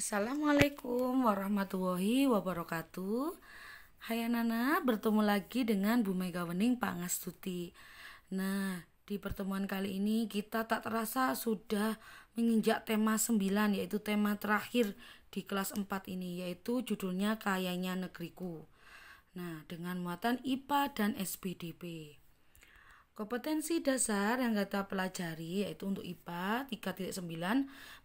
Assalamualaikum warahmatullahi wabarakatuh Hai Nana, bertemu lagi dengan Bu Mega Wening Pangastuti Nah, di pertemuan kali ini kita tak terasa sudah menginjak tema 9 Yaitu tema terakhir di kelas 4 ini Yaitu judulnya Kayanya Negeriku Nah, dengan muatan IPA dan SPDP Kompetensi dasar yang kita pelajari yaitu untuk IPA 3.9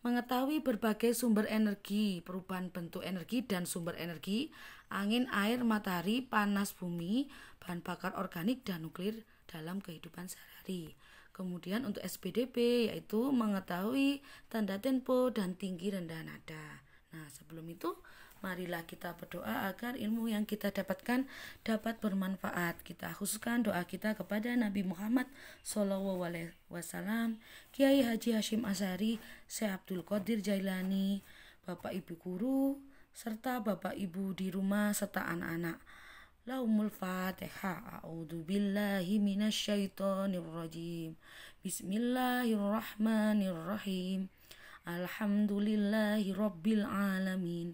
mengetahui berbagai sumber energi, perubahan bentuk energi dan sumber energi, angin, air, matahari, panas bumi, bahan bakar organik dan nuklir dalam kehidupan sehari-hari. Kemudian untuk SPDP yaitu mengetahui tanda tempo dan tinggi rendah nada. Nah, sebelum itu Marilah kita berdoa agar ilmu yang kita dapatkan dapat bermanfaat. Kita khususkan doa kita kepada Nabi Muhammad SAW. Wasallam, Kiai Haji Hashim Asari, Syekh Abdul Qadir Jailani, Bapak Ibu Guru, serta Bapak Ibu di rumah serta anak-anak. Laumul Fatihah. A'udhu billahi minasyaitonir rajim. Bismillahirrahmanirrahim. Alhamdulillahi rabbil alamin.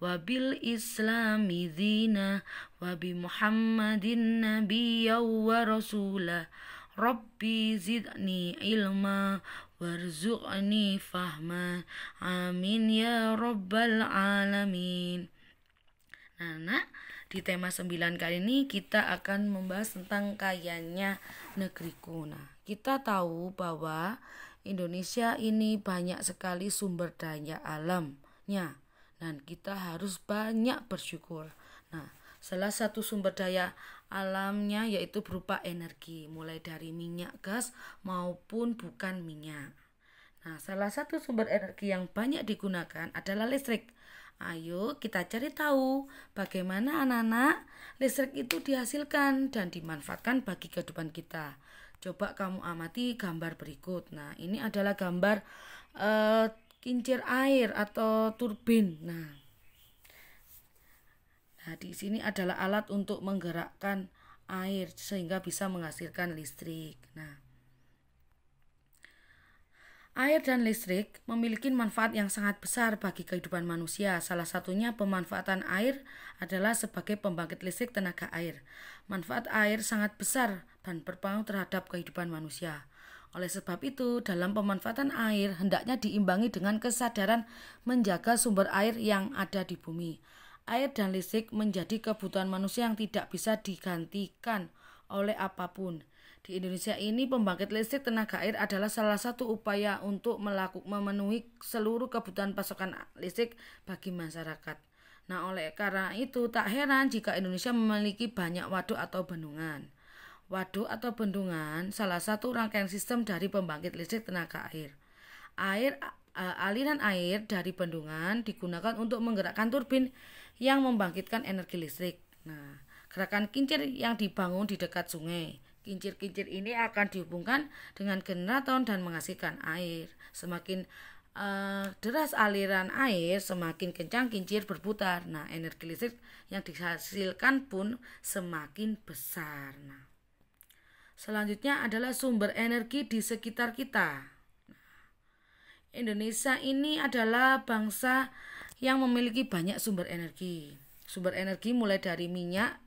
wabil islami dina wabi muhammadin Nabiya wa rasula rabbi zidni ilma warzuqni fahma amin ya rabbal alamin nah, nah di tema 9 kali ini kita akan membahas tentang kayanya negeriku nah kita tahu bahwa Indonesia ini banyak sekali sumber daya alamnya dan kita harus banyak bersyukur. Nah, salah satu sumber daya alamnya yaitu berupa energi, mulai dari minyak gas maupun bukan minyak. Nah, salah satu sumber energi yang banyak digunakan adalah listrik. Ayo kita cari tahu bagaimana anak-anak listrik itu dihasilkan dan dimanfaatkan bagi kehidupan kita. Coba kamu amati gambar berikut. Nah, ini adalah gambar uh, kincir air atau turbin. Nah, nah di sini adalah alat untuk menggerakkan air sehingga bisa menghasilkan listrik. Nah, Air dan listrik memiliki manfaat yang sangat besar bagi kehidupan manusia. Salah satunya pemanfaatan air adalah sebagai pembangkit listrik tenaga air. Manfaat air sangat besar dan berpengaruh terhadap kehidupan manusia. Oleh sebab itu, dalam pemanfaatan air hendaknya diimbangi dengan kesadaran menjaga sumber air yang ada di bumi. Air dan listrik menjadi kebutuhan manusia yang tidak bisa digantikan oleh apapun. Di Indonesia ini pembangkit listrik tenaga air adalah salah satu upaya untuk melakukan memenuhi seluruh kebutuhan pasokan listrik bagi masyarakat. Nah, oleh karena itu tak heran jika Indonesia memiliki banyak waduk atau bendungan. Waduk atau bendungan salah satu rangkaian sistem dari pembangkit listrik tenaga air. Air aliran air dari bendungan digunakan untuk menggerakkan turbin yang membangkitkan energi listrik. Nah, gerakan kincir yang dibangun di dekat sungai. Kincir-kincir ini akan dihubungkan dengan generator dan menghasilkan air. Semakin uh, deras aliran air, semakin kencang kincir berputar. Nah, energi listrik yang dihasilkan pun semakin besar. Nah, Selanjutnya adalah sumber energi di sekitar kita. Nah, Indonesia ini adalah bangsa yang memiliki banyak sumber energi. Sumber energi mulai dari minyak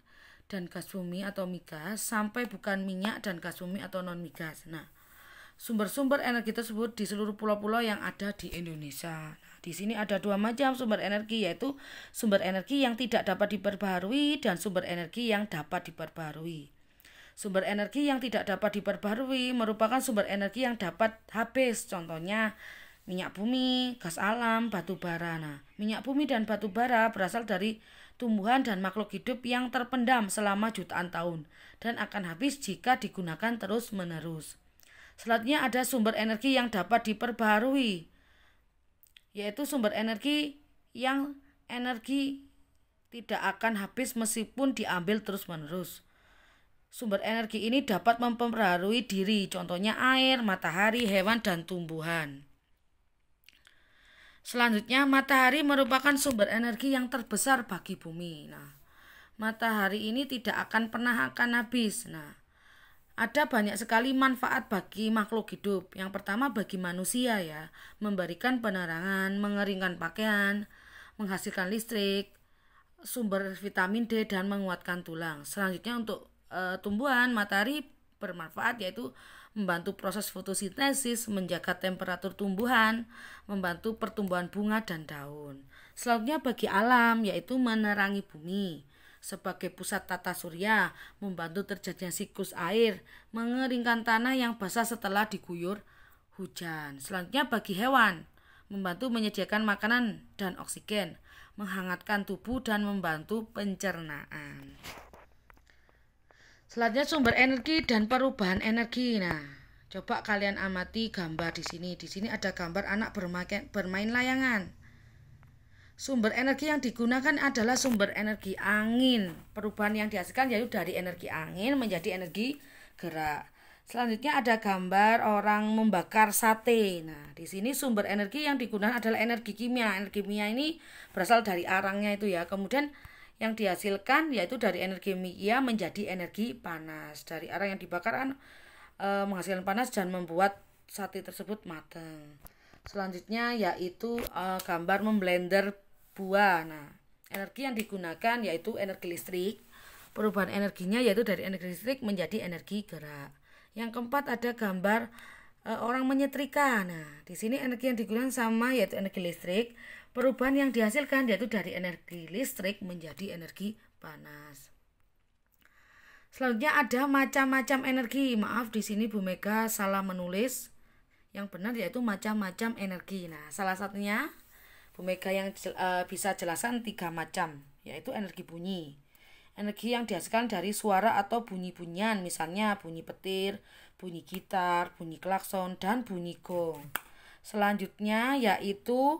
dan gas bumi atau migas sampai bukan minyak dan gas bumi atau non migas. Nah, sumber-sumber energi tersebut di seluruh pulau-pulau yang ada di Indonesia. Nah, di sini ada dua macam sumber energi yaitu sumber energi yang tidak dapat diperbarui dan sumber energi yang dapat diperbarui. Sumber energi yang tidak dapat diperbarui merupakan sumber energi yang dapat habis. Contohnya minyak bumi, gas alam, batu bara. Nah, minyak bumi dan batu bara berasal dari tumbuhan dan makhluk hidup yang terpendam selama jutaan tahun dan akan habis jika digunakan terus-menerus. Selanjutnya ada sumber energi yang dapat diperbarui yaitu sumber energi yang energi tidak akan habis meskipun diambil terus-menerus. Sumber energi ini dapat mempengaruhi diri, contohnya air, matahari, hewan, dan tumbuhan. Selanjutnya, matahari merupakan sumber energi yang terbesar bagi bumi. Nah, matahari ini tidak akan pernah akan habis. Nah, ada banyak sekali manfaat bagi makhluk hidup. Yang pertama bagi manusia ya, memberikan penerangan, mengeringkan pakaian, menghasilkan listrik, sumber vitamin D dan menguatkan tulang. Selanjutnya untuk e, tumbuhan matahari bermanfaat yaitu membantu proses fotosintesis, menjaga temperatur tumbuhan, membantu pertumbuhan bunga dan daun. Selanjutnya bagi alam yaitu menerangi bumi sebagai pusat tata surya, membantu terjadinya siklus air, mengeringkan tanah yang basah setelah diguyur hujan. Selanjutnya bagi hewan, membantu menyediakan makanan dan oksigen, menghangatkan tubuh dan membantu pencernaan. Selanjutnya sumber energi dan perubahan energi. Nah, coba kalian amati gambar di sini. Di sini ada gambar anak bermain, bermain layangan. Sumber energi yang digunakan adalah sumber energi angin. Perubahan yang dihasilkan yaitu dari energi angin menjadi energi gerak. Selanjutnya ada gambar orang membakar sate. Nah, di sini sumber energi yang digunakan adalah energi kimia. Energi kimia ini berasal dari arangnya itu ya. Kemudian yang dihasilkan yaitu dari energi Miya menjadi energi panas dari arang yang dibakar kan e, menghasilkan panas dan membuat sate tersebut matang. Selanjutnya yaitu e, gambar memblender buah. Nah, energi yang digunakan yaitu energi listrik. Perubahan energinya yaitu dari energi listrik menjadi energi gerak. Yang keempat ada gambar e, orang menyetrika. Nah, di sini energi yang digunakan sama yaitu energi listrik. Perubahan yang dihasilkan yaitu dari energi listrik menjadi energi panas. Selanjutnya ada macam-macam energi. Maaf di sini Bu Mega salah menulis. Yang benar yaitu macam-macam energi. Nah, salah satunya Bu Mega yang jel, uh, bisa jelaskan tiga macam, yaitu energi bunyi. Energi yang dihasilkan dari suara atau bunyi-bunyian, misalnya bunyi petir, bunyi gitar, bunyi klakson, dan bunyi gong. Selanjutnya yaitu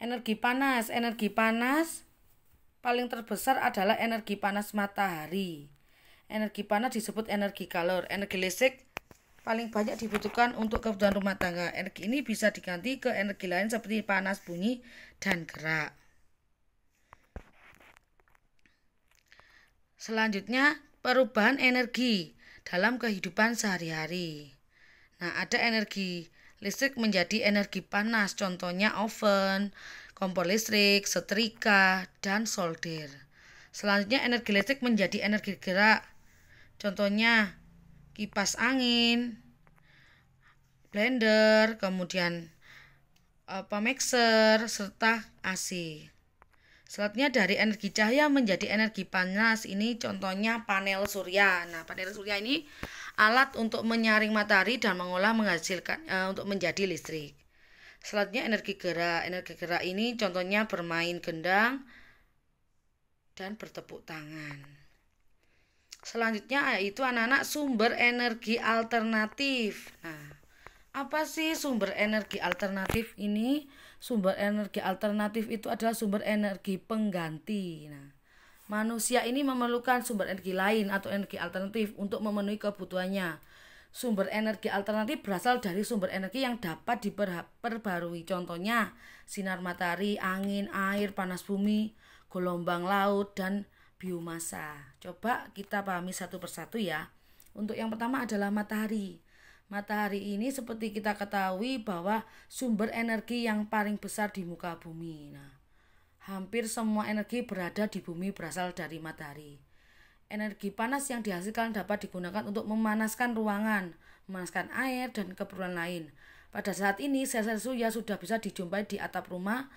energi panas. Energi panas paling terbesar adalah energi panas matahari. Energi panas disebut energi kalor. Energi listrik paling banyak dibutuhkan untuk kebutuhan rumah tangga. Energi ini bisa diganti ke energi lain seperti panas, bunyi, dan gerak. Selanjutnya, perubahan energi dalam kehidupan sehari-hari. Nah, ada energi listrik menjadi energi panas, contohnya oven, kompor listrik, setrika, dan solder. Selanjutnya energi listrik menjadi energi gerak, contohnya kipas angin, blender, kemudian apa mixer serta AC. Selanjutnya dari energi cahaya menjadi energi panas. Ini contohnya panel surya. Nah, panel surya ini alat untuk menyaring matahari dan mengolah menghasilkan e, untuk menjadi listrik. Selanjutnya energi gerak. Energi gerak ini contohnya bermain gendang dan bertepuk tangan. Selanjutnya yaitu anak-anak sumber energi alternatif. Nah, apa sih sumber energi alternatif ini? sumber energi alternatif itu adalah sumber energi pengganti. Nah, manusia ini memerlukan sumber energi lain atau energi alternatif untuk memenuhi kebutuhannya. Sumber energi alternatif berasal dari sumber energi yang dapat diperbarui. Contohnya, sinar matahari, angin, air, panas bumi, gelombang laut, dan biomasa. Coba kita pahami satu persatu ya. Untuk yang pertama adalah matahari. Matahari ini seperti kita ketahui bahwa sumber energi yang paling besar di muka bumi. Nah, hampir semua energi berada di bumi berasal dari matahari. Energi panas yang dihasilkan dapat digunakan untuk memanaskan ruangan, memanaskan air, dan keperluan lain. Pada saat ini, sel-sel surya sudah bisa dijumpai di atap rumah,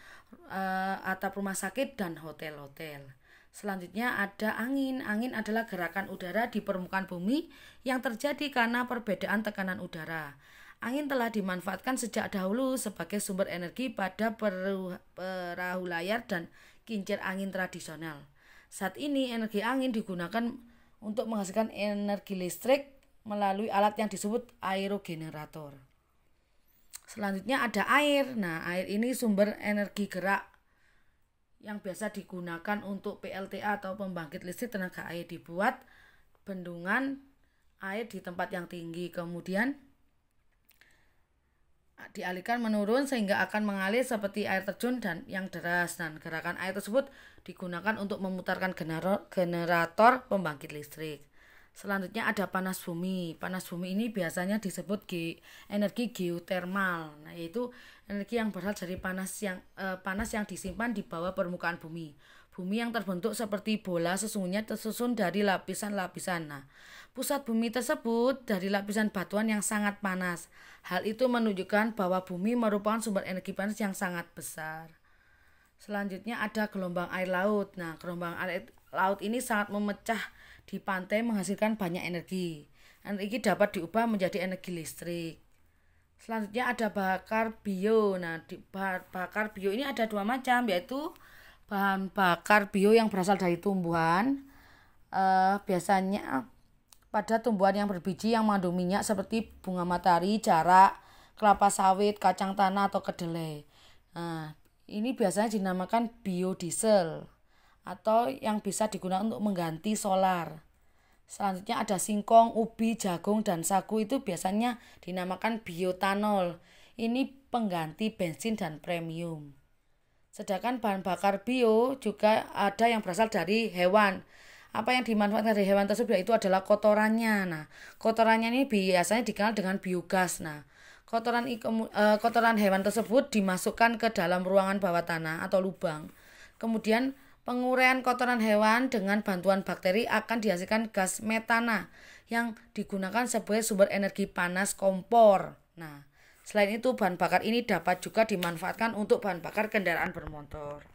eh, atap rumah sakit, dan hotel-hotel. Selanjutnya ada angin. Angin adalah gerakan udara di permukaan bumi yang terjadi karena perbedaan tekanan udara. Angin telah dimanfaatkan sejak dahulu sebagai sumber energi pada perahu, layar dan kincir angin tradisional. Saat ini energi angin digunakan untuk menghasilkan energi listrik melalui alat yang disebut aerogenerator. Selanjutnya ada air. Nah, air ini sumber energi gerak yang biasa digunakan untuk PLTA atau pembangkit listrik tenaga air dibuat bendungan air di tempat yang tinggi kemudian dialihkan menurun sehingga akan mengalir seperti air terjun dan yang deras dan gerakan air tersebut digunakan untuk memutarkan generator pembangkit listrik Selanjutnya ada panas bumi. Panas bumi ini biasanya disebut ge energi geotermal. Nah, yaitu energi yang berasal dari panas yang e, panas yang disimpan di bawah permukaan bumi. Bumi yang terbentuk seperti bola sesungguhnya tersusun dari lapisan-lapisan. Nah, pusat bumi tersebut dari lapisan batuan yang sangat panas. Hal itu menunjukkan bahwa bumi merupakan sumber energi panas yang sangat besar. Selanjutnya ada gelombang air laut. Nah, gelombang air laut ini sangat memecah di pantai menghasilkan banyak energi. Energi anu, dapat diubah menjadi energi listrik. Selanjutnya ada bakar bio. Nah, di bakar bio ini ada dua macam yaitu bahan bakar bio yang berasal dari tumbuhan. Uh, biasanya pada tumbuhan yang berbiji yang mengandung minyak seperti bunga matahari, jarak, kelapa sawit, kacang tanah atau kedelai. Nah, ini biasanya dinamakan biodiesel atau yang bisa digunakan untuk mengganti solar. Selanjutnya ada singkong, ubi, jagung, dan sagu itu biasanya dinamakan biotanol. Ini pengganti bensin dan premium. Sedangkan bahan bakar bio juga ada yang berasal dari hewan. Apa yang dimanfaatkan dari hewan tersebut itu adalah kotorannya. Nah, kotorannya ini biasanya dikenal dengan biogas. Nah, kotoran eh, kotoran hewan tersebut dimasukkan ke dalam ruangan bawah tanah atau lubang. Kemudian Penguraian kotoran hewan dengan bantuan bakteri akan dihasilkan gas metana yang digunakan sebagai sumber energi panas kompor. Nah, selain itu bahan bakar ini dapat juga dimanfaatkan untuk bahan bakar kendaraan bermotor.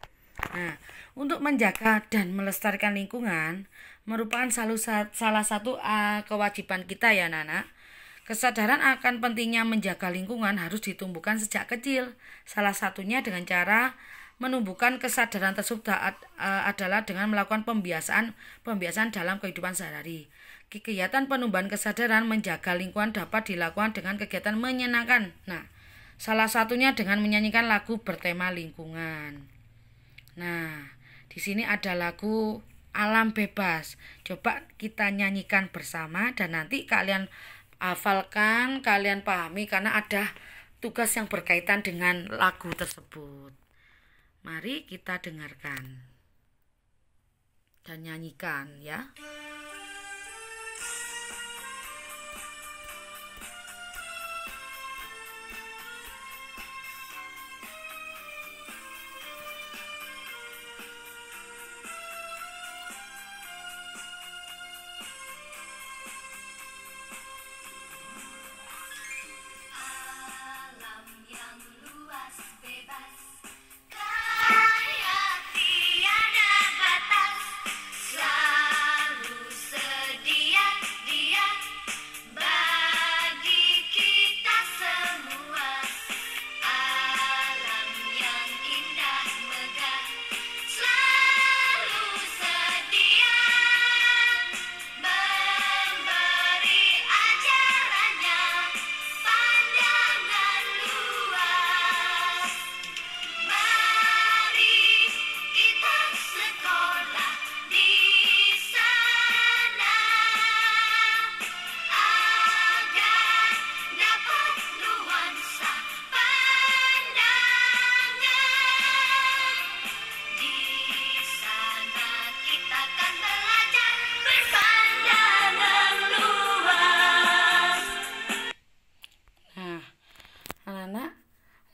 Nah, untuk menjaga dan melestarikan lingkungan merupakan salah satu kewajiban kita ya, Nana. Kesadaran akan pentingnya menjaga lingkungan harus ditumbuhkan sejak kecil, salah satunya dengan cara menumbuhkan kesadaran tersebut eh, adalah dengan melakukan pembiasaan pembiasaan dalam kehidupan sehari-hari. Kegiatan penumbuhan kesadaran menjaga lingkungan dapat dilakukan dengan kegiatan menyenangkan. Nah, salah satunya dengan menyanyikan lagu bertema lingkungan. Nah, di sini ada lagu alam bebas. Coba kita nyanyikan bersama dan nanti kalian hafalkan, kalian pahami karena ada tugas yang berkaitan dengan lagu tersebut. Mari kita dengarkan dan nyanyikan ya.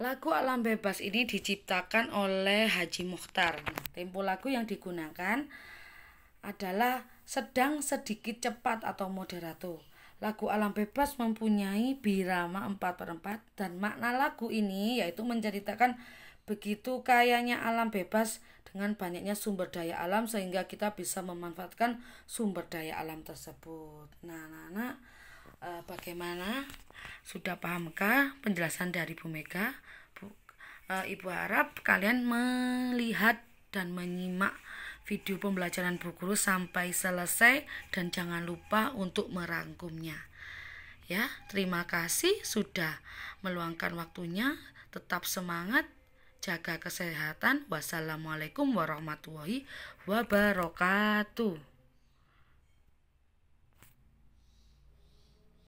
Lagu Alam Bebas ini diciptakan oleh Haji Mukhtar. Tempo lagu yang digunakan adalah sedang sedikit cepat atau moderato. Lagu Alam Bebas mempunyai birama 4 per 4 dan makna lagu ini yaitu menceritakan begitu kayanya alam bebas dengan banyaknya sumber daya alam sehingga kita bisa memanfaatkan sumber daya alam tersebut. Nah, nah, nah Eh, bagaimana sudah pahamkah penjelasan dari Bu Mega Bu, uh, Ibu harap kalian melihat dan menyimak video pembelajaran Bu Guru sampai selesai dan jangan lupa untuk merangkumnya ya terima kasih sudah meluangkan waktunya tetap semangat jaga kesehatan wassalamualaikum warahmatullahi wabarakatuh